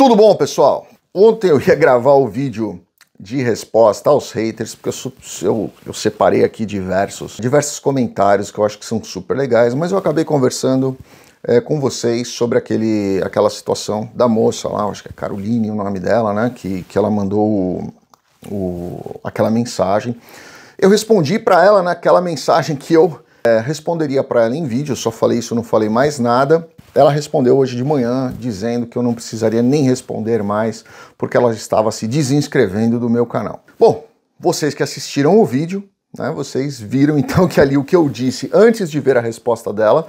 Tudo bom, pessoal? Ontem eu ia gravar o vídeo de resposta aos haters, porque eu, eu, eu, separei aqui diversos, diversos comentários que eu acho que são super legais, mas eu acabei conversando é, com vocês sobre aquele, aquela situação da moça lá, acho que é Caroline o nome dela, né, que, que ela mandou o, o, aquela mensagem. Eu respondi para ela naquela mensagem que eu é, responderia para ela em vídeo, só falei isso, não falei mais nada. Ela respondeu hoje de manhã dizendo que eu não precisaria nem responder mais porque ela estava se desinscrevendo do meu canal. Bom, vocês que assistiram o vídeo, né, vocês viram então que ali o que eu disse antes de ver a resposta dela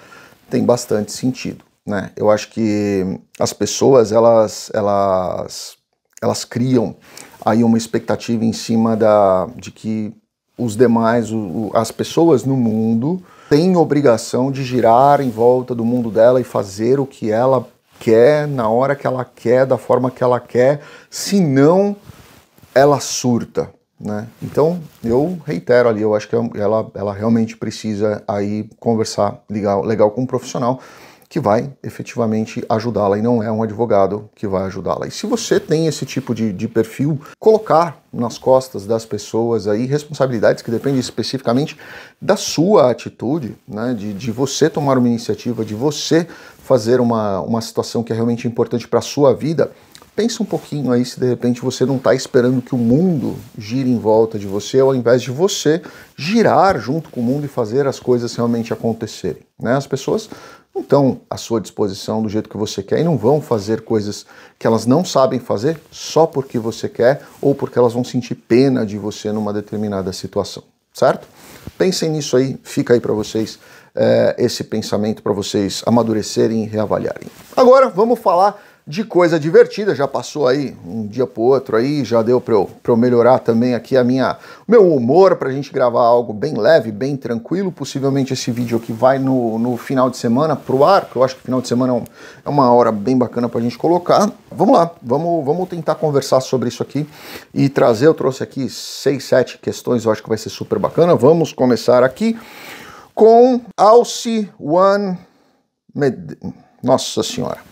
tem bastante sentido. Né? Eu acho que as pessoas elas, elas, elas criam aí uma expectativa em cima da, de que os demais, o, as pessoas no mundo tem obrigação de girar em volta do mundo dela e fazer o que ela quer, na hora que ela quer, da forma que ela quer, senão ela surta. Né? Então, eu reitero ali, eu acho que é ela, ela realmente precisa aí conversar legal, legal com um profissional que vai efetivamente ajudá-la e não é um advogado que vai ajudá-la. E se você tem esse tipo de, de perfil, colocar nas costas das pessoas aí responsabilidades que dependem especificamente da sua atitude, né, de, de você tomar uma iniciativa, de você fazer uma, uma situação que é realmente importante para a sua vida, pensa um pouquinho aí se de repente você não está esperando que o mundo gire em volta de você, ao invés de você girar junto com o mundo e fazer as coisas realmente acontecerem. Né? As pessoas não estão à sua disposição do jeito que você quer e não vão fazer coisas que elas não sabem fazer só porque você quer ou porque elas vão sentir pena de você numa determinada situação, certo? Pensem nisso aí, fica aí para vocês é, esse pensamento para vocês amadurecerem e reavaliarem. Agora vamos falar de coisa divertida, já passou aí um dia pro outro aí, já deu para eu, eu melhorar também aqui a minha meu humor para a gente gravar algo bem leve, bem tranquilo. Possivelmente esse vídeo aqui vai no, no final de semana pro ar, que eu acho que final de semana é, é uma hora bem bacana para a gente colocar. Vamos lá, vamos, vamos tentar conversar sobre isso aqui e trazer. Eu trouxe aqui seis, sete questões, eu acho que vai ser super bacana. Vamos começar aqui com Alce One Med... Nossa Senhora.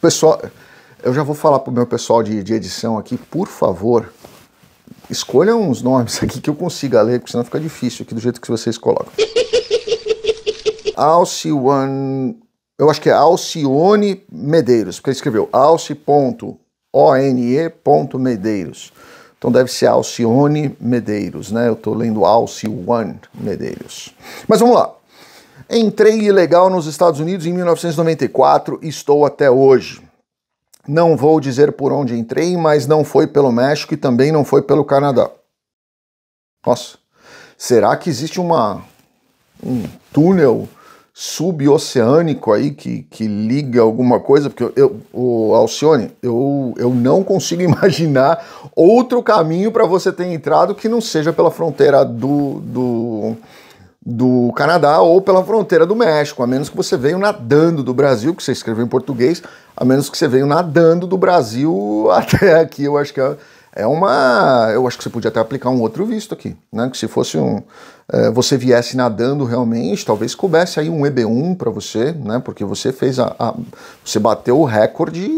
Pessoal, eu já vou falar pro meu pessoal de, de edição aqui, por favor, escolham uns nomes aqui que eu consiga ler, porque senão fica difícil aqui do jeito que vocês colocam. Alcione, eu acho que é Alcione Medeiros, porque ele escreveu alce.one.medeiros. Então deve ser Alcione Medeiros, né? Eu estou lendo Alcione Medeiros. Mas vamos lá. Entrei ilegal nos Estados Unidos em 1994 e estou até hoje. Não vou dizer por onde entrei, mas não foi pelo México e também não foi pelo Canadá. Nossa, será que existe uma, um túnel suboceânico aí que, que liga alguma coisa? Porque eu, eu Alcione, eu, eu não consigo imaginar outro caminho para você ter entrado que não seja pela fronteira do, do do Canadá ou pela fronteira do México, a menos que você veio nadando do Brasil, que você escreveu em português, a menos que você veio nadando do Brasil até aqui, eu acho que é é uma. Eu acho que você podia até aplicar um outro visto aqui, né? Que se fosse um. É, você viesse nadando realmente, talvez coubesse aí um EB1 para você, né? Porque você fez a, a, Você bateu o recorde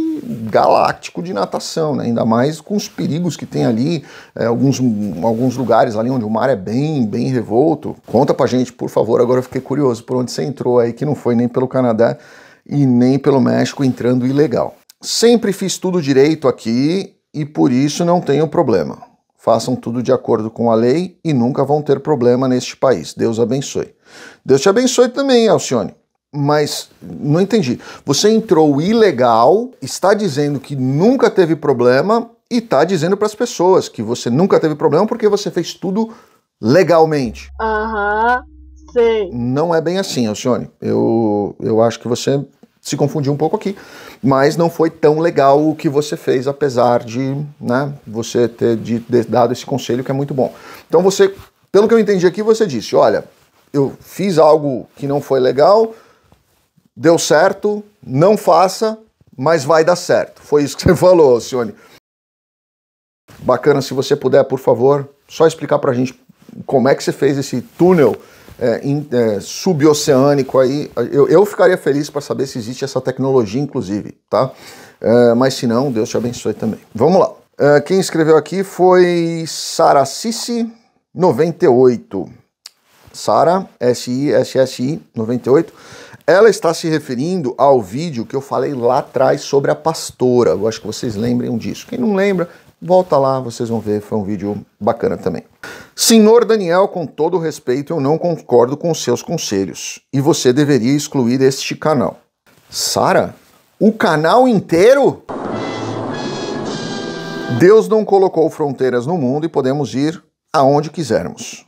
galáctico de natação, né? Ainda mais com os perigos que tem ali, é, alguns, alguns lugares ali onde o mar é bem, bem revolto. Conta pra gente, por favor, agora eu fiquei curioso por onde você entrou aí, que não foi nem pelo Canadá e nem pelo México entrando ilegal. Sempre fiz tudo direito aqui e por isso não tenham problema. Façam tudo de acordo com a lei e nunca vão ter problema neste país. Deus abençoe. Deus te abençoe também, Alcione. Mas não entendi. Você entrou ilegal, está dizendo que nunca teve problema e está dizendo para as pessoas que você nunca teve problema porque você fez tudo legalmente. Aham, uhum, sim. Não é bem assim, Alcione. Eu, eu acho que você se confundiu um pouco aqui, mas não foi tão legal o que você fez, apesar de né, você ter de, de dado esse conselho que é muito bom. Então você, pelo que eu entendi aqui, você disse, olha, eu fiz algo que não foi legal, deu certo, não faça, mas vai dar certo. Foi isso que você falou, Sione. Bacana, se você puder, por favor, só explicar pra gente como é que você fez esse túnel é, in, é, suboceânico aí. Eu, eu ficaria feliz para saber se existe essa tecnologia, inclusive, tá? É, mas se não, Deus te abençoe também. Vamos lá. É, quem escreveu aqui foi saracissi 98. Sara, S-I-S-S-I 98. Ela está se referindo ao vídeo que eu falei lá atrás sobre a pastora. Eu acho que vocês lembram disso. Quem não lembra, Volta lá, vocês vão ver, foi um vídeo bacana também. Senhor Daniel, com todo respeito, eu não concordo com seus conselhos e você deveria excluir este canal. Sara, o canal inteiro? Deus não colocou fronteiras no mundo e podemos ir aonde quisermos.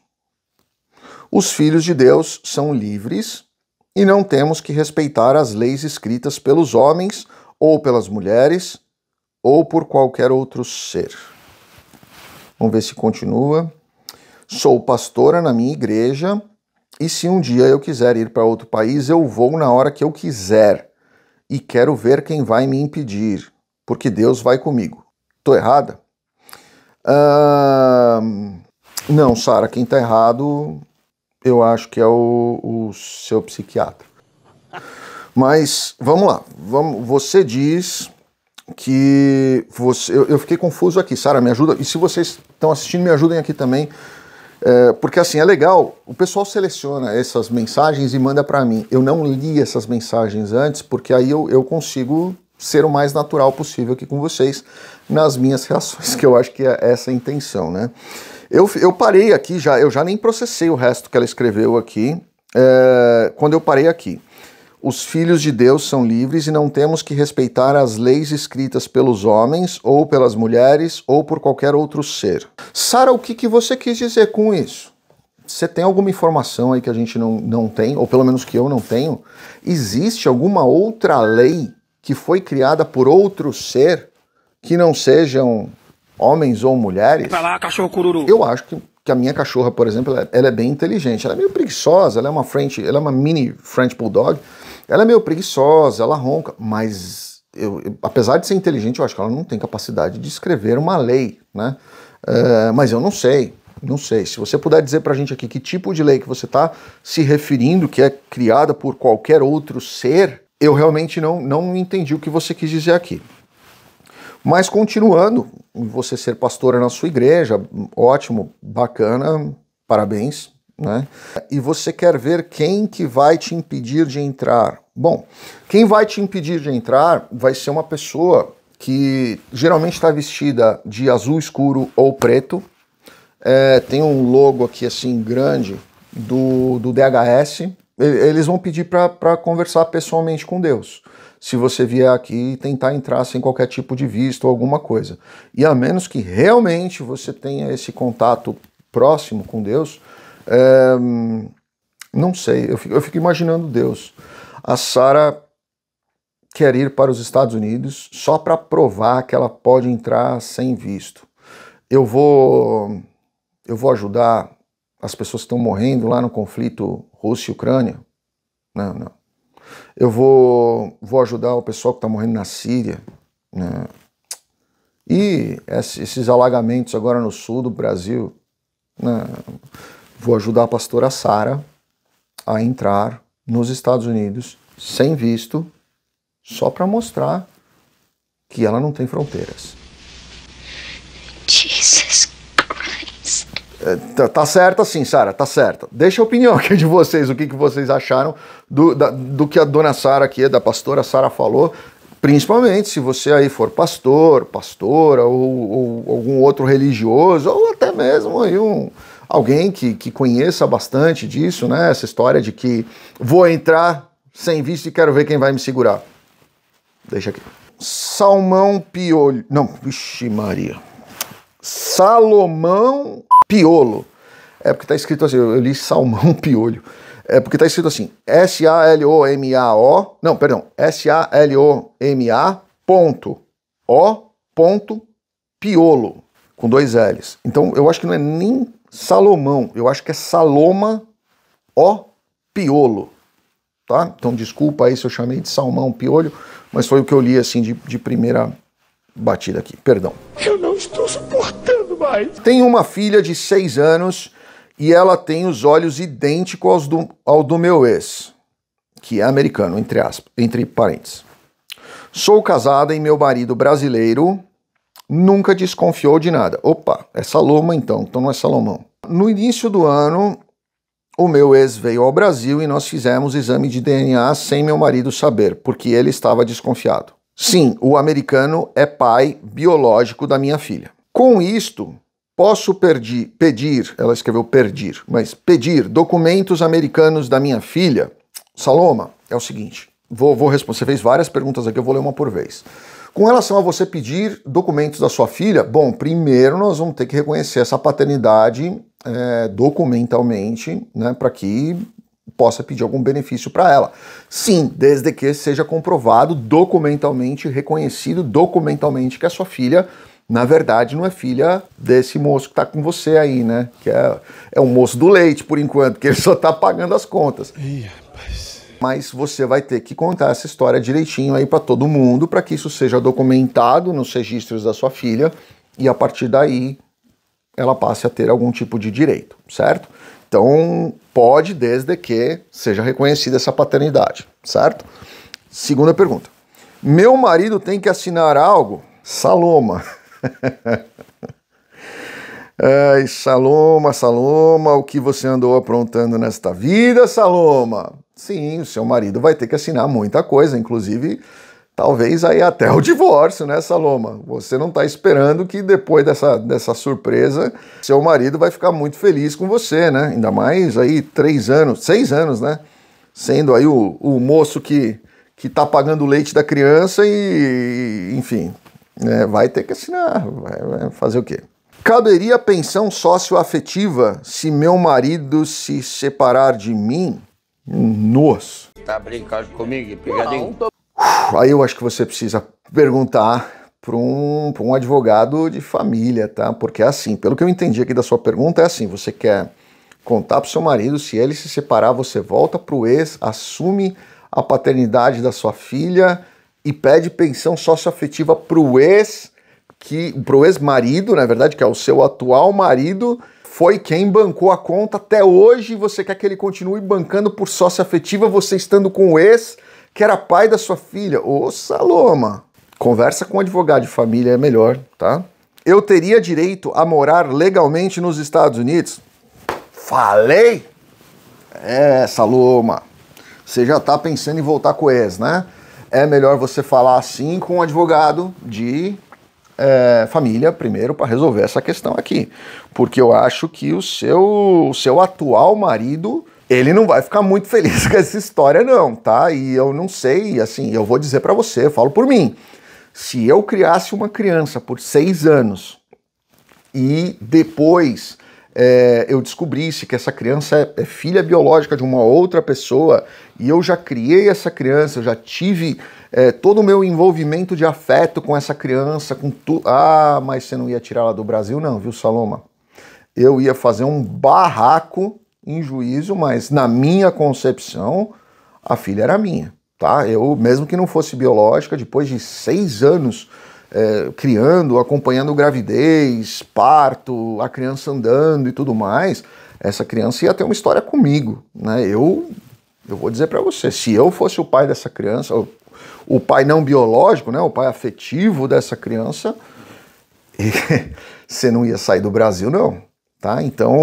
Os filhos de Deus são livres e não temos que respeitar as leis escritas pelos homens ou pelas mulheres ou por qualquer outro ser. Vamos ver se continua. Sou pastora na minha igreja e se um dia eu quiser ir para outro país, eu vou na hora que eu quiser e quero ver quem vai me impedir, porque Deus vai comigo. Tô errada? não, Sara, quem tá errado eu acho que é o, o seu psiquiatra. Mas vamos lá, vamos, você diz que você. Eu, eu, fiquei confuso aqui, Sara, me ajuda. E se vocês estão assistindo, me ajudem aqui também. É, porque assim, é legal, o pessoal seleciona essas mensagens e manda para mim. Eu não li essas mensagens antes, porque aí eu, eu consigo ser o mais natural possível aqui com vocês nas minhas reações, que eu acho que é essa a intenção, né? Eu, eu parei aqui já, eu já nem processei o resto que ela escreveu aqui, é, quando eu parei aqui os filhos de Deus são livres e não temos que respeitar as leis escritas pelos homens, ou pelas mulheres, ou por qualquer outro ser. Sara, o que, que você quis dizer com isso? Você tem alguma informação aí que a gente não, não tem, ou pelo menos que eu não tenho? Existe alguma outra lei que foi criada por outro ser que não sejam homens ou mulheres? Vai lá, cachorro cururu. Eu acho que, que a minha cachorra, por exemplo, ela, ela é bem inteligente. Ela é meio preguiçosa, ela é uma French, ela é uma mini French Bulldog, ela é meio preguiçosa, ela ronca, mas eu, apesar de ser inteligente, eu acho que ela não tem capacidade de escrever uma lei, né? Eh, mas eu não sei, não sei. Se você puder dizer para a gente aqui que tipo de lei que você está se referindo, que é criada por qualquer outro ser, eu realmente não, não entendi o que você quis dizer aqui. Mas continuando, você ser pastora na sua igreja, ótimo, bacana, parabéns. Né? E você quer ver quem que vai te impedir de entrar. Bom, quem vai te impedir de entrar vai ser uma pessoa que geralmente está vestida de azul escuro ou preto. É, tem um logo aqui assim grande do, do DHS. Eles vão pedir para conversar pessoalmente com Deus. Se você vier aqui e tentar entrar sem qualquer tipo de visto ou alguma coisa. E a menos que realmente você tenha esse contato próximo com Deus, é, não sei, eu fico, eu fico imaginando Deus. A Sara quer ir para os Estados Unidos só para provar que ela pode entrar sem visto. Eu vou, eu vou ajudar as pessoas que estão morrendo lá no conflito Rússia e Ucrânia. Não, não. Eu vou, vou ajudar o pessoal que está morrendo na Síria. E esses alagamentos agora no sul do Brasil. Não vou ajudar a pastora Sara a entrar nos Estados Unidos sem visto, só para mostrar que ela não tem fronteiras. Jesus Christ. É, tá, tá certa sim, Sara, tá certa. Deixa a opinião aqui de vocês, o que, que vocês acharam do, da, do que a dona Sara aqui, da pastora Sara falou, principalmente se você aí for pastor, pastora ou, ou algum outro religioso, ou até mesmo aí um, alguém que, que conheça bastante disso, né? Essa história de que vou entrar sem visto e quero ver quem vai me segurar. Deixa aqui. Salmão Piolho. Não, vixe Maria. Salomão Piolo. É porque tá escrito assim, eu li Salmão Piolho. É porque tá escrito assim, S-A-L-O-M-A-O, não, perdão, S-A-L-O-M-A ponto O ponto Piolo, com dois L's. Então eu acho que não é nem Salomão. Eu acho que é Saloma O Piolo. Tá? Então desculpa aí se eu chamei de Salmão Piolho, mas foi o que eu li assim de, de primeira batida aqui. Perdão. Eu não estou suportando mais. Tem uma filha de seis anos e ela tem os olhos idênticos aos do, ao do meu ex, que é americano, entre, aspas, entre parênteses. Sou casada e meu marido brasileiro nunca desconfiou de nada. Opa, é Saloma então, então não é Salomão. No início do ano, o meu ex veio ao Brasil e nós fizemos exame de DNA sem meu marido saber, porque ele estava desconfiado. Sim, o americano é pai biológico da minha filha. Com isto, posso perdi, pedir, ela escreveu pedir, mas pedir documentos americanos da minha filha? Saloma, é o seguinte, vou, vou responder, você fez várias perguntas aqui, eu vou ler uma por vez. Com relação a você pedir documentos da sua filha, bom, primeiro nós vamos ter que reconhecer essa paternidade é, documentalmente, né, para que possa pedir algum benefício para ela. Sim, desde que seja comprovado documentalmente, reconhecido documentalmente que a sua filha, na verdade, não é filha desse moço que está com você aí, né? Que é, é um moço do leite, por enquanto, que ele só está pagando as contas. Ih, mas você vai ter que contar essa história direitinho aí para todo mundo, para que isso seja documentado nos registros da sua filha e a partir daí ela passe a ter algum tipo de direito, certo? Então, pode desde que seja reconhecida essa paternidade, certo? Segunda pergunta. Meu marido tem que assinar algo? Saloma. Ai, Saloma, Saloma, o que você andou aprontando nesta vida, Saloma? Sim, o seu marido vai ter que assinar muita coisa, inclusive talvez aí até o divórcio, né, Saloma? Você não está esperando que depois dessa, dessa surpresa, seu marido vai ficar muito feliz com você, né? Ainda mais aí três anos, seis anos, né? Sendo aí o, o moço que que está pagando o leite da criança e, enfim, né? vai ter que assinar, vai, vai fazer o quê? Caberia pensão socioafetiva se meu marido se separar de mim? Nossa. Tá brincando comigo? Pegadinho? Aí eu acho que você precisa perguntar para um, um advogado de família, tá? Porque é assim, pelo que eu entendi aqui da sua pergunta, é assim, você quer contar para seu marido, se ele se separar, você volta para o ex, assume a paternidade da sua filha e pede pensão socioafetiva para o ex, que, pro ex-marido, na verdade, que é o seu atual marido, foi quem bancou a conta até hoje e você quer que ele continue bancando por sócia afetiva, você estando com o ex que era pai da sua filha. Ô Saloma, conversa com advogado de família é melhor, tá? Eu teria direito a morar legalmente nos Estados Unidos? Falei? É, Saloma, você já tá pensando em voltar com o ex, né? É melhor você falar assim com um advogado de é, família primeiro para resolver essa questão aqui. Porque eu acho que o seu, o seu atual marido, ele não vai ficar muito feliz com essa história não, tá? E eu não sei, assim, eu vou dizer para você, falo por mim. Se eu criasse uma criança por seis anos e depois é, eu descobrisse que essa criança é, é, filha biológica de uma outra pessoa e eu já criei essa criança, eu já tive é, todo o meu envolvimento de afeto com essa criança, com tudo. Ah, mas você não ia tirar ela do Brasil, não, viu, Saloma? Eu ia fazer um barraco em juízo, mas na minha concepção, a filha era minha, tá? Eu, mesmo que não fosse biológica, depois de seis anos é, criando, acompanhando gravidez, parto, a criança andando e tudo mais, essa criança ia ter uma história comigo, né? Eu, eu vou dizer para você, se eu fosse o pai dessa criança, o pai não biológico, né, o pai afetivo dessa criança, você não ia sair do Brasil, não. Tá? Então,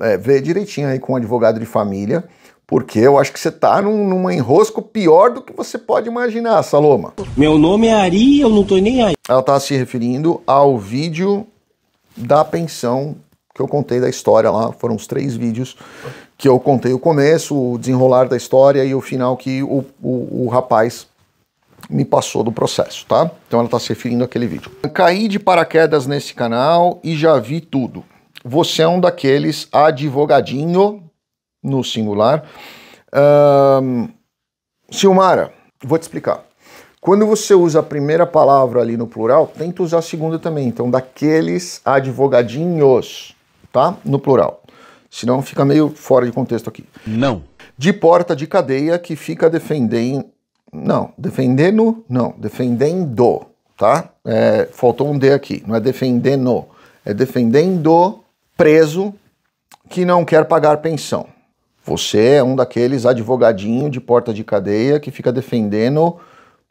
é, vê direitinho aí com um advogado de família, porque eu acho que você está num, num enrosco pior do que você pode imaginar, Saloma. Meu nome é Ari, eu não tô nem aí. Ela tá se referindo ao vídeo da pensão que eu contei da história lá, foram uns três vídeos que eu contei o começo, o desenrolar da história e o final que o, o, o rapaz me passou do processo, tá? Então ela está se referindo àquele vídeo. Caí de paraquedas nesse canal e já vi tudo. Você é um daqueles advogadinho, no singular. Um, Silmara, vou te explicar. Quando você usa a primeira palavra ali no plural, tenta usar a segunda também. Então, daqueles advogadinhos, tá? No plural. Senão fica meio fora de contexto aqui. Não. De porta de cadeia que fica defendendo. Não, defendendo, não, defendendo, tá? É, faltou um D aqui, não é defendendo, é defendendo preso que não quer pagar pensão. Você é um daqueles advogadinho de porta de cadeia que fica defendendo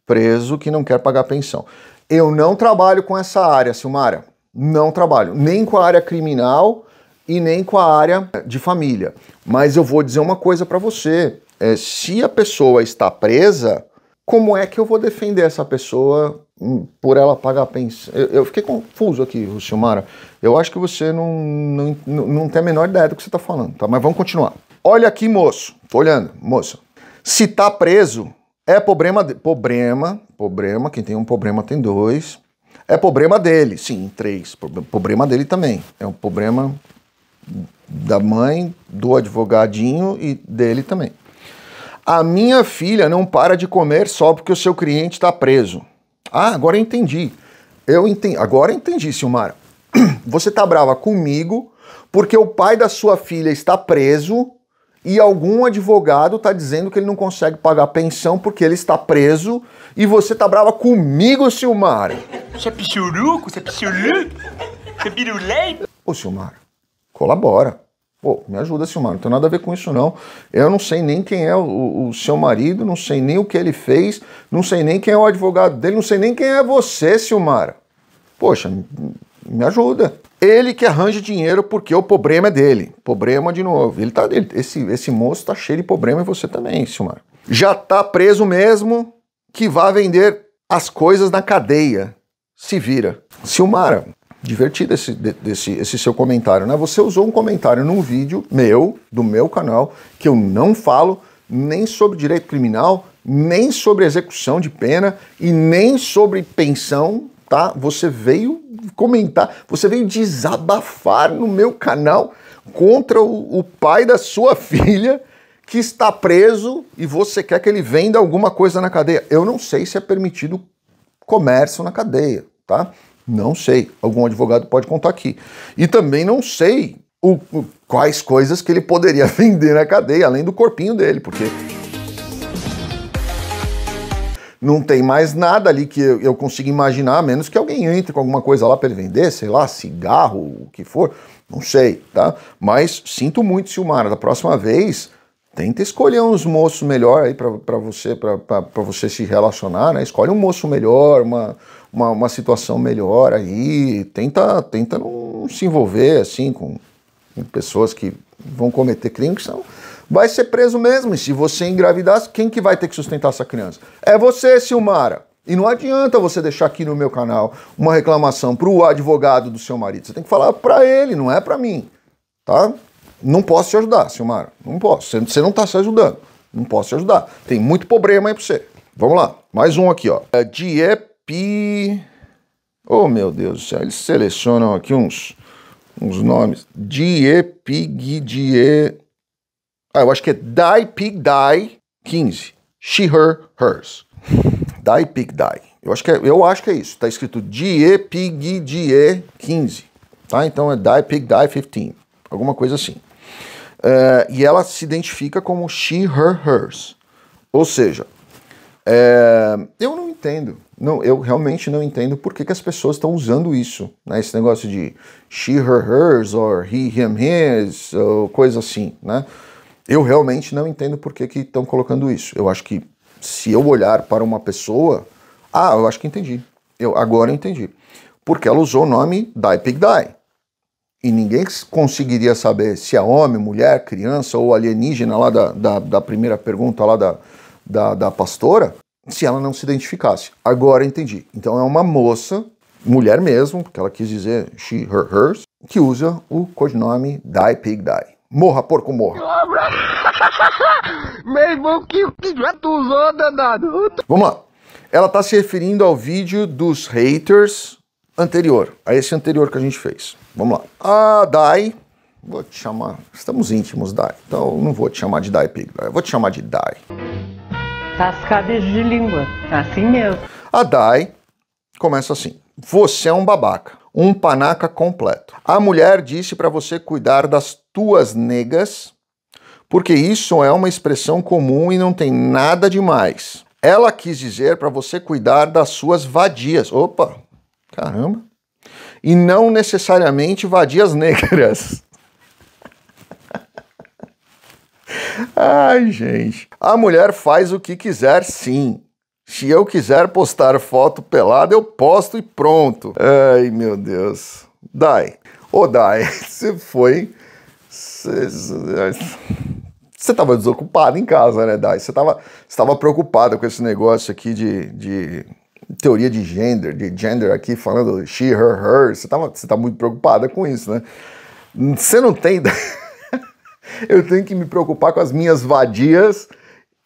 preso que não quer pagar pensão. Eu não trabalho com essa área, Silmara. Não trabalho. Nem com a área criminal e nem com a área de família. Mas eu vou dizer uma coisa para você: é, se a pessoa está presa, como é que eu vou defender essa pessoa hum, por ela pagar a pensão? Eu, eu, fiquei confuso aqui, Rucilmara. Eu acho que você não, não, não tem a menor ideia do que você está falando, tá? Mas vamos continuar. Olha aqui, moço. Tô olhando, moça. Se está preso, é problema. De... Problema, problema. Quem tem um problema tem dois. É problema dele, sim, três. Problema dele também. É um problema da mãe, do advogadinho e dele também. A minha filha não para de comer só porque o seu cliente está preso. Ah, agora eu entendi. Eu entendi. Agora eu entendi, Silmara. Você tá brava comigo porque o pai da sua filha está preso e algum advogado está dizendo que ele não consegue pagar pensão porque ele está preso e você tá brava comigo, Silmara. Você é pichuruco? Você é pichuruco? Você é pirulento? Ô, Silmara, colabora. Pô, me ajuda, Silmar, não tem nada a ver com isso não. Eu não sei nem quem é o, o, seu marido, não sei nem o que ele fez, não sei nem quem é o advogado dele, não sei nem quem é você, Silmar. Poxa, me ajuda. Ele que arranja dinheiro porque o problema é dele. Problema de novo. Ele tá, ele, esse, esse moço tá cheio de problema e você também, Silmar. Já tá preso mesmo que vá vender as coisas na cadeia. Se vira. Silmara, divertido esse, desse, esse seu comentário, né? Você usou um comentário num vídeo meu, do meu canal, que eu não falo nem sobre direito criminal, nem sobre execução de pena e nem sobre pensão, tá? Você veio comentar, você veio desabafar no meu canal contra o, o pai da sua filha que está preso e você quer que ele venda alguma coisa na cadeia. Eu não sei se é permitido comércio na cadeia, tá? Não sei. Algum advogado pode contar aqui. E também não sei o, o, quais coisas que ele poderia vender na cadeia, além do corpinho dele, porque. Não tem mais nada ali que eu, eu consiga imaginar, a menos que alguém entre com alguma coisa lá para ele vender, sei lá, cigarro, o que for, não sei, tá? Mas sinto muito, Silmara, da próxima vez, tenta escolher uns moços melhor aí para você, para você se relacionar, né? Escolhe um moço melhor, uma, uma, uma situação melhor aí, tenta, tenta não se envolver assim com, com pessoas que vão cometer crimes que são vai ser preso mesmo. E se você engravidar, quem que vai ter que sustentar essa criança? É você, Silmara. E não adianta você deixar aqui no meu canal uma reclamação para o advogado do seu marido. Você tem que falar para ele, não é para mim, tá? Não posso te ajudar, Silmara. Não posso. Você não está se ajudando. Não posso te ajudar. Tem muito problema aí para você. Vamos lá. Mais um aqui, ó. É Die Pi. Oh, meu Deus do céu, eles selecionam aqui uns, uns nomes. die. Ah, eu acho que é pig die 15. She, her, hers. die. Eu acho que é, eu acho que é isso. Tá escrito die 15. Tá? Então é pig die 15. Alguma coisa assim. Uh, e ela se identifica como she, her, hers. Ou seja, é, eu não entendo. Não, eu realmente não entendo por que, que as pessoas estão usando isso, né? Esse negócio de she, her, hers, or he, him, his, ou coisa assim, né? Eu realmente não entendo por que estão colocando isso. Eu acho que se eu olhar para uma pessoa, ah, eu acho que entendi. Eu agora eu entendi. Porque ela usou o nome Die Pig Die. E ninguém conseguiria saber se é homem, mulher, criança ou alienígena lá da, da, da primeira pergunta lá da, da, da pastora se ela não se identificasse. Agora entendi. Então é uma moça, mulher mesmo, porque ela quis dizer she, her, hers, que usa o codinome Die Pig Die. Morra, porco, morra. Meu irmão, que, que já tu usou, danado. Vamos lá. Ela está se referindo ao vídeo dos haters anterior, a esse anterior que a gente fez. Vamos lá. A Dai, vou te chamar, estamos íntimos, Dai, então não vou te chamar de Dai Pig, eu vou te chamar de Dai cadeias de língua, assim mesmo. A Dai começa assim: Você é um babaca, um panaca completo. A mulher disse para você cuidar das tuas negas, porque isso é uma expressão comum e não tem nada demais. Ela quis dizer para você cuidar das suas vadias. Opa, caramba. E não necessariamente vadias negras. Ai, gente. A mulher faz o que quiser, sim. Se eu quiser postar foto pelada, eu posto e pronto. Ai, meu Deus. Dai. Ô, Dai, você foi. Você estava desocupado em casa, né, Dai? Você estava tava preocupada com esse negócio aqui de, de teoria de gender, de gender aqui, falando she, her, her. Você, tava, você tá muito preocupada com isso, né? Você não tem. eu tenho que me preocupar com as minhas vadias,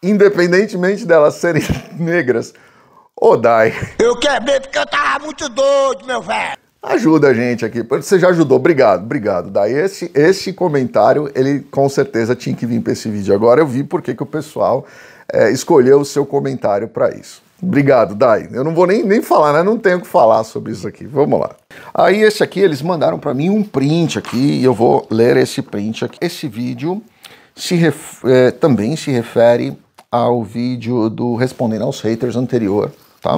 independentemente delas serem negras ou dai. Eu quebrei porque eu tava muito doido, meu velho. Ajuda a gente aqui. Você já ajudou. Obrigado, obrigado. Daí esse, esse comentário, ele com certeza tinha que vir para esse vídeo. Agora eu vi porque que o pessoal é, escolheu o seu comentário para isso. Obrigado, Dai. Eu não vou nem, nem falar, né? Não tenho o que falar sobre isso aqui. Vamos lá. Aí esse aqui, eles mandaram para mim um print aqui e eu vou ler esse print aqui. Esse vídeo se ref... é, também se refere ao vídeo do Respondendo aos Haters anterior, tá?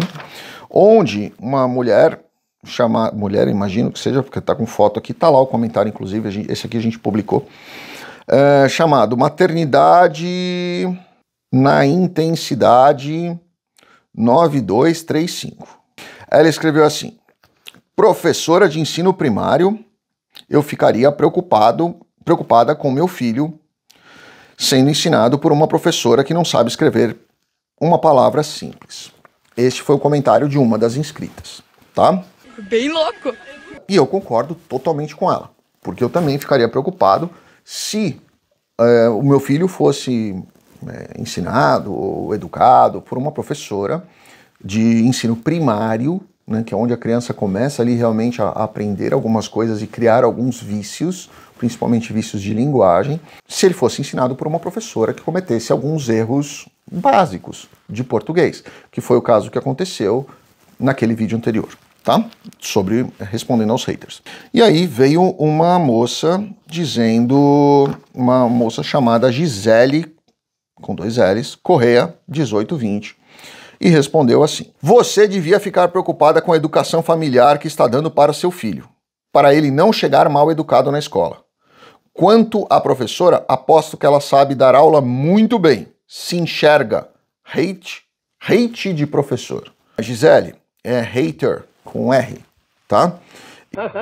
Onde uma mulher chama mulher, imagino que seja, porque tá com foto aqui, tá lá o comentário, inclusive, gente, esse aqui a gente publicou, é, chamado Maternidade na Intensidade 9235. Ela escreveu assim: Professora de ensino primário, eu ficaria preocupado, preocupada com meu filho sendo ensinado por uma professora que não sabe escrever uma palavra simples. Este foi o comentário de uma das inscritas, tá? Bem louco. E eu concordo totalmente com ela, porque eu também ficaria preocupado se é, o meu filho fosse é, ensinado ou educado por uma professora de ensino primário, né, que é onde a criança começa ali realmente a aprender algumas coisas e criar alguns vícios, principalmente vícios de linguagem, se ele fosse ensinado por uma professora que cometesse alguns erros básicos de português, que foi o caso que aconteceu naquele vídeo anterior, tá? Sobre é, respondendo aos haters. E aí veio uma moça dizendo, uma moça chamada Gisele com dois L's, Correia 1820. E respondeu assim: Você devia ficar preocupada com a educação familiar que está dando para seu filho, para ele não chegar mal educado na escola. Quanto à professora, aposto que ela sabe dar aula muito bem. Se enxerga. Hate, hate de professor. A Gisele é hater com R, tá?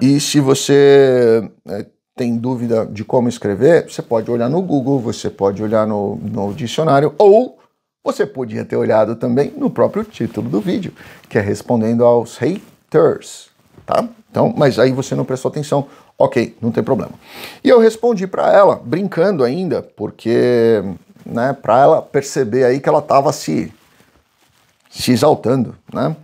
E se você é, tem dúvida de como escrever, você pode olhar no Google, você pode olhar no, no dicionário, ou você podia ter olhado também no próprio título do vídeo, que é respondendo aos haters, tá? Então, mas aí você não prestou atenção, ok, não tem problema. E eu respondi para ela, brincando ainda, porque, né, para ela perceber aí que ela tava se, se exaltando, né?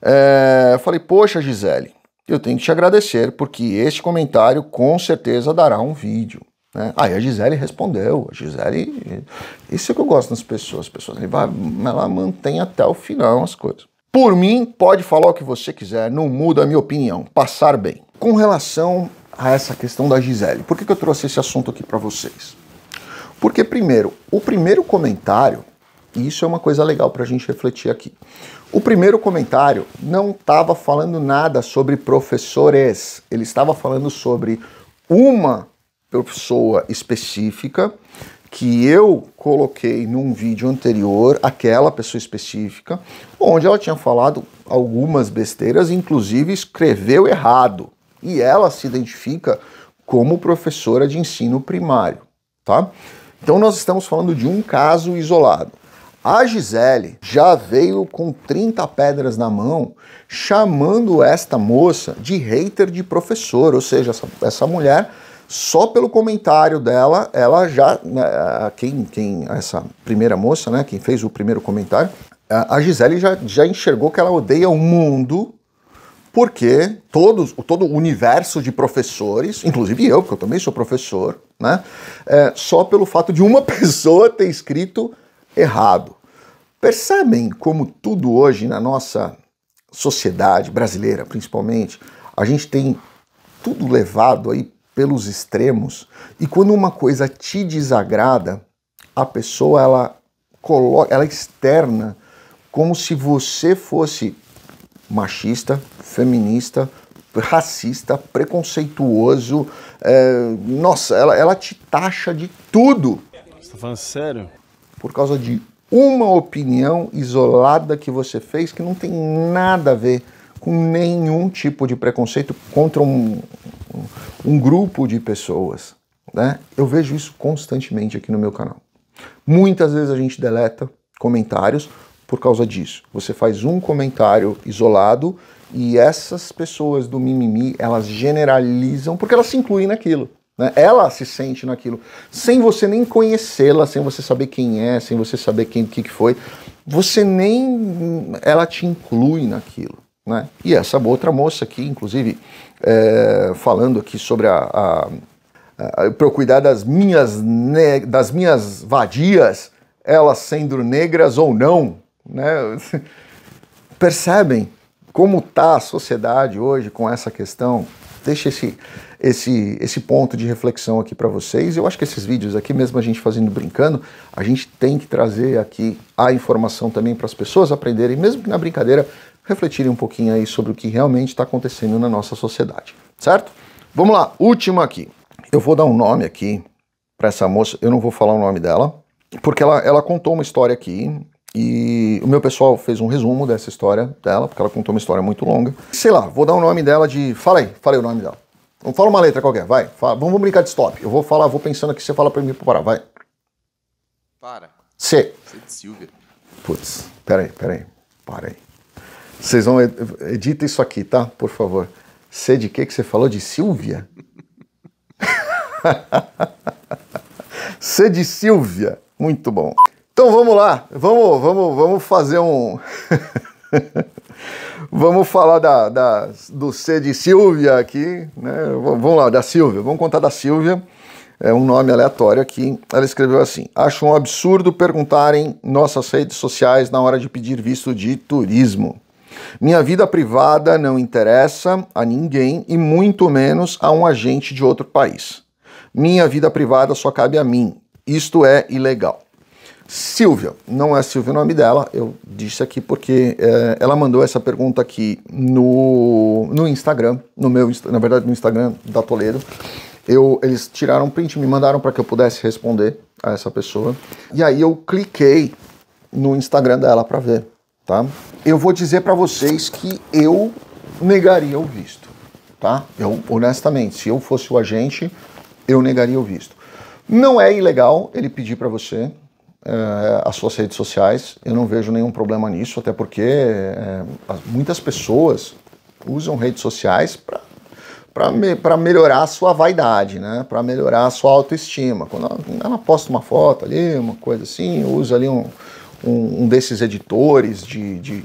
É, eu falei, poxa, Gisele, eu tenho que te agradecer, porque este comentário com certeza dará um vídeo. Né? Aí a Gisele respondeu. A Gisele. Isso é que eu gosto nas pessoas. As pessoas vai, ela mantém até o final as coisas. Por mim, pode falar o que você quiser, não muda a minha opinião. Passar bem. Com relação a essa questão da Gisele, por que, que eu trouxe esse assunto aqui para vocês? Porque, primeiro, o primeiro comentário e isso é uma coisa legal para a gente refletir aqui. O primeiro comentário não estava falando nada sobre professores, ele estava falando sobre uma pessoa específica que eu coloquei num vídeo anterior, aquela pessoa específica, onde ela tinha falado algumas besteiras, inclusive escreveu errado. E ela se identifica como professora de ensino primário, tá? Então nós estamos falando de um caso isolado. A Gisele já veio com 30 pedras na mão, chamando esta moça de hater de professor, ou seja, essa, essa mulher só pelo comentário dela, ela já né, quem quem essa primeira moça, né, quem fez o primeiro comentário, a Gisele já, já enxergou que ela odeia o mundo porque todos, todo o universo de professores, inclusive eu, porque eu também sou professor, né? É, só pelo fato de uma pessoa ter escrito errado. Percebem como tudo hoje na nossa sociedade brasileira, principalmente, a gente tem tudo levado aí pelos extremos e quando uma coisa te desagrada, a pessoa ela coloca, ela externa como se você fosse machista, feminista, racista, preconceituoso. É, nossa, ela, ela te taxa de tudo. Você tá falando sério? por causa de uma opinião isolada que você fez que não tem nada a ver com nenhum tipo de preconceito contra um, um grupo de pessoas. Né? Eu vejo isso constantemente aqui no meu canal. Muitas vezes a gente deleta comentários por causa disso. Você faz um comentário isolado e essas pessoas do mimimi, elas generalizam porque elas se incluem naquilo. Né? Ela se sente naquilo, sem você nem conhecê-la, sem você saber quem é, sem você saber quem, que, que foi. Você nem. Ela te inclui naquilo. Né? E essa outra moça aqui, inclusive, é, falando aqui sobre a, a, a, eu cuidar das minhas, ne, das minhas vadias, elas sendo negras ou não. Né? Percebem como está a sociedade hoje com essa questão? Deixa esse, esse, esse ponto de reflexão aqui para vocês. Eu acho que esses vídeos aqui, mesmo a gente fazendo brincando, a gente tem que trazer aqui a informação também para as pessoas aprenderem, mesmo que na brincadeira, refletirem um pouquinho aí sobre o que realmente está acontecendo na nossa sociedade, certo? Vamos lá, última aqui. Eu vou dar um nome aqui para essa moça, eu não vou falar o nome dela, porque ela, ela contou uma história aqui e o meu pessoal fez um resumo dessa história dela, porque ela contou uma história muito longa. Sei lá, vou dar o um nome dela de. Fala aí, falei o nome dela. Fala uma letra qualquer, vai. Fala, vamos brincar de stop. Eu vou falar, vou pensando aqui, você fala pra mim pra parar, vai. Para. C. C de Silvia. Putz, peraí, peraí. Para aí. Vocês vão. Ed isso aqui, tá? Por favor. C de quê que você falou? De Silvia? C de Silvia. Muito bom. Então vamos lá. Vamos, vamos, vamos fazer um. Vamos falar da, da, do C de Silvia aqui, né? Vamos lá, da Silvia. Vamos contar da Silvia. É um nome aleatório aqui. Ela escreveu assim: Acho um absurdo perguntarem nossas redes sociais na hora de pedir visto de turismo. Minha vida privada não interessa a ninguém e muito menos a um agente de outro país. Minha vida privada só cabe a mim. Isto é ilegal. Silvia, não é Silvia o nome dela, eu disse aqui porque é, ela mandou essa pergunta aqui no, no Instagram, no meu, na verdade no Instagram da Toledo. Eu, eles tiraram print, me mandaram para que eu pudesse responder a essa pessoa. E aí eu cliquei no Instagram dela para ver, tá? Eu vou dizer para vocês que eu negaria o visto, tá? Eu, honestamente, se eu fosse o agente, eu negaria o visto. Não é ilegal ele pedir para você, é, as suas redes sociais. Eu não vejo nenhum problema nisso, até porque é, muitas pessoas usam redes sociais para para me, melhorar a sua vaidade, né? Para melhorar a sua autoestima. Quando ela, ela, posta uma foto ali, uma coisa assim, usa ali um, um, um desses editores de, de,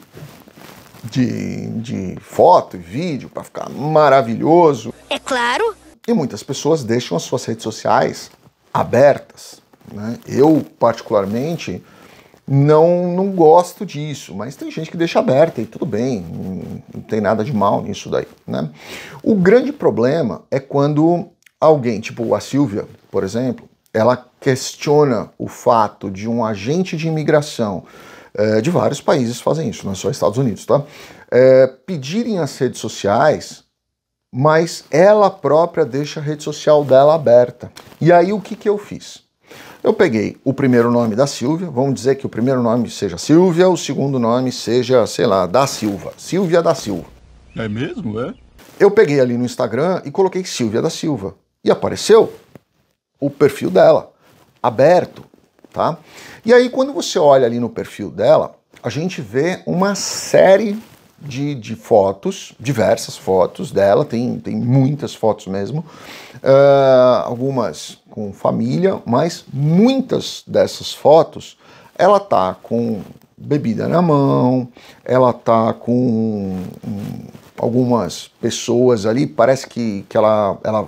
de, de foto e vídeo para ficar maravilhoso. É claro. E muitas pessoas deixam as suas redes sociais abertas né? Eu, particularmente, não, não gosto disso, mas tem gente que deixa aberta e tudo bem, não, não tem nada de mal nisso daí. Né? O grande problema é quando alguém, tipo a Silvia, por exemplo, ela questiona o fato de um agente de imigração é, de vários países fazem isso, não é só Estados Unidos, tá? É, pedirem as redes sociais, mas ela própria deixa a rede social dela aberta. E aí o que, que eu fiz? Eu peguei o primeiro nome da Silvia, vamos dizer que o primeiro nome seja Silvia, o segundo nome seja, sei lá, da Silva. Silvia da Silva. É mesmo, é? Eu peguei ali no Instagram e coloquei Silvia da Silva. E apareceu o perfil dela, aberto, tá? E aí, quando você olha ali no perfil dela, a gente vê uma série de, de, fotos, diversas fotos dela, tem, tem muitas fotos mesmo, uh, algumas com família, mas muitas dessas fotos ela tá com bebida na mão, ela tá com algumas pessoas ali, parece que, que ela, ela.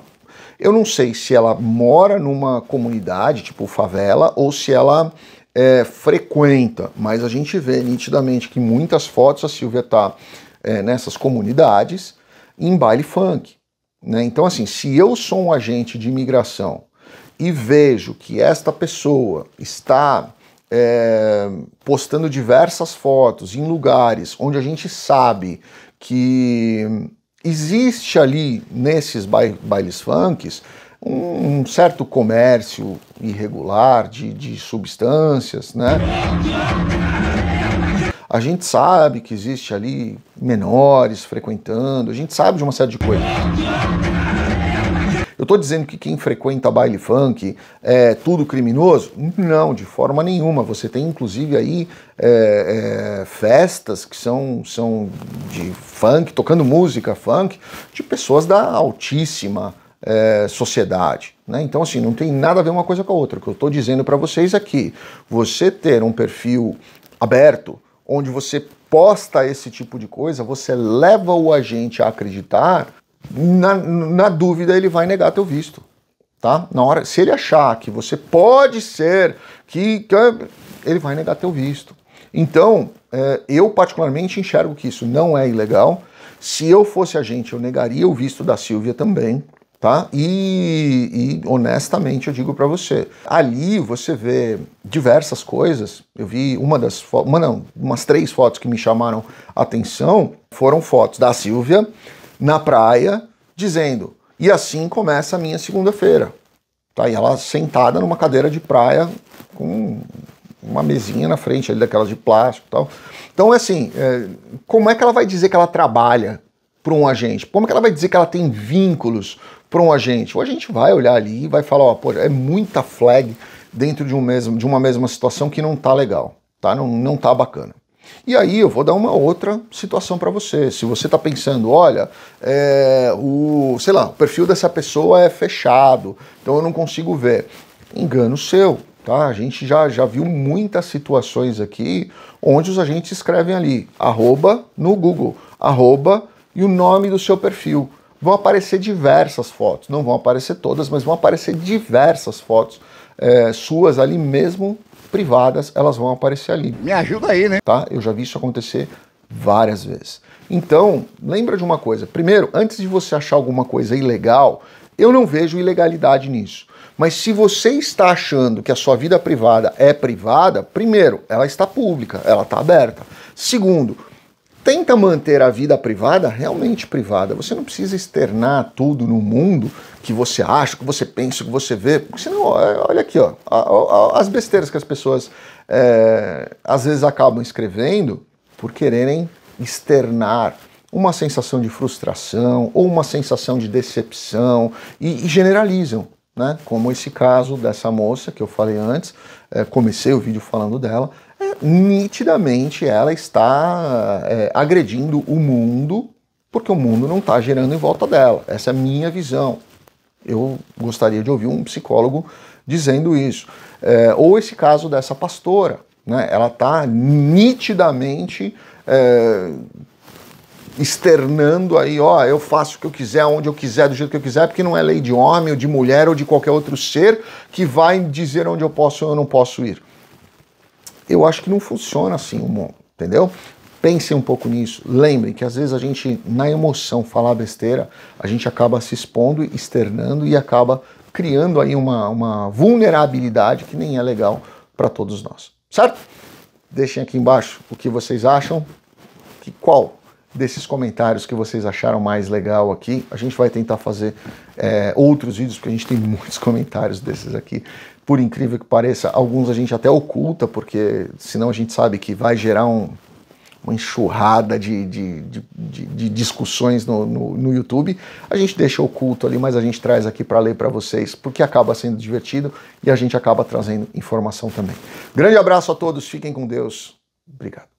Eu não sei se ela mora numa comunidade, tipo favela, ou se ela é, frequenta, mas a gente vê nitidamente que muitas fotos a Silvia tá é, nessas comunidades em baile funk. Né? Então, assim, se eu sou um agente de imigração e vejo que esta pessoa está é, postando diversas fotos em lugares onde a gente sabe que existe ali nesses bailes funks um, certo comércio irregular de, de substâncias, né? A gente sabe que existe ali menores frequentando, a gente sabe de uma série de coisas. Eu estou dizendo que quem frequenta baile funk é tudo criminoso? Não, de forma nenhuma. Você tem inclusive aí é, é, festas que são, são de funk, tocando música funk, de pessoas da altíssima é, sociedade. Né? Então, assim, não tem nada a ver uma coisa com a outra. O que eu estou dizendo para vocês é você ter um perfil aberto, onde você posta esse tipo de coisa, você leva o agente a acreditar na, na dúvida ele vai negar teu visto, tá? Na hora, se ele achar que você pode ser, que, que ele vai negar teu visto. Então, é, eu particularmente enxergo que isso não é ilegal. Se eu fosse agente, eu negaria o visto da Silvia também, tá? E, e honestamente eu digo para você, ali você vê diversas coisas. Eu vi uma das uma não, umas três fotos que me chamaram a atenção foram fotos da Silvia na praia, dizendo: E assim começa a minha segunda-feira. Tá, e ela sentada numa cadeira de praia com uma mesinha na frente ali daquelas de plástico tal. Então, é assim, é, como é que ela vai dizer que ela trabalha para um agente? Como é que ela vai dizer que ela tem vínculos para um agente? Ou a gente vai olhar ali e vai falar, ó, pô, é muita flag dentro de, um mesmo, de uma mesma situação que não tá legal, tá? Não, não tá bacana. E aí eu vou dar uma outra situação para você. Se você está pensando, olha, é, o, sei lá, o perfil dessa pessoa é fechado, então eu não consigo ver. Engano seu, tá? A gente já, já viu muitas situações aqui onde os agentes escrevem ali, arroba no Google, arroba e o nome do seu perfil. Vão aparecer diversas fotos, não vão aparecer todas, mas vão aparecer diversas fotos é, suas ali mesmo privadas, elas vão aparecer ali. Me ajuda aí, né? Tá? Eu já vi isso acontecer várias vezes. Então, lembra de uma coisa. Primeiro, antes de você achar alguma coisa ilegal, eu não vejo ilegalidade nisso. Mas se você está achando que a sua vida privada é privada, primeiro, ela está pública, ela está aberta. Segundo, tenta manter a vida privada realmente privada. Você não precisa externar tudo no mundo que você acha, que você pensa, que você vê, porque senão, olha aqui, ó, as besteiras que as pessoas é, às vezes acabam escrevendo por quererem externar uma sensação de frustração ou uma sensação de decepção e, e generalizam. Né? Como esse caso dessa moça que eu falei antes, é, comecei o vídeo falando dela, nitidamente ela está é, agredindo o mundo, porque o mundo não está girando em volta dela. Essa é a minha visão. Eu gostaria de ouvir um psicólogo dizendo isso. É, ou esse caso dessa pastora, né? ela está nitidamente é, externando aí, ó, eu faço o que eu quiser, onde eu quiser, do jeito que eu quiser, porque não é lei de homem ou de mulher ou de qualquer outro ser que vai dizer onde eu posso ou eu não posso ir eu acho que não funciona assim o mundo, entendeu? Pensem um pouco nisso. Lembrem que às vezes a gente, na emoção, falar besteira, a gente acaba se expondo, externando e acaba criando aí uma, uma vulnerabilidade que nem é legal para todos nós, certo? Deixem aqui embaixo o que vocês acham, que qual desses comentários que vocês acharam mais legal aqui. A gente vai tentar fazer é, outros vídeos, porque a gente tem muitos comentários desses aqui por incrível que pareça, alguns a gente até oculta, porque senão a gente sabe que vai gerar um, uma enxurrada de, de, de, de discussões no, no, no, YouTube. A gente deixa oculto ali, mas a gente traz aqui para ler para vocês, porque acaba sendo divertido e a gente acaba trazendo informação também. Grande abraço a todos, fiquem com Deus. Obrigado.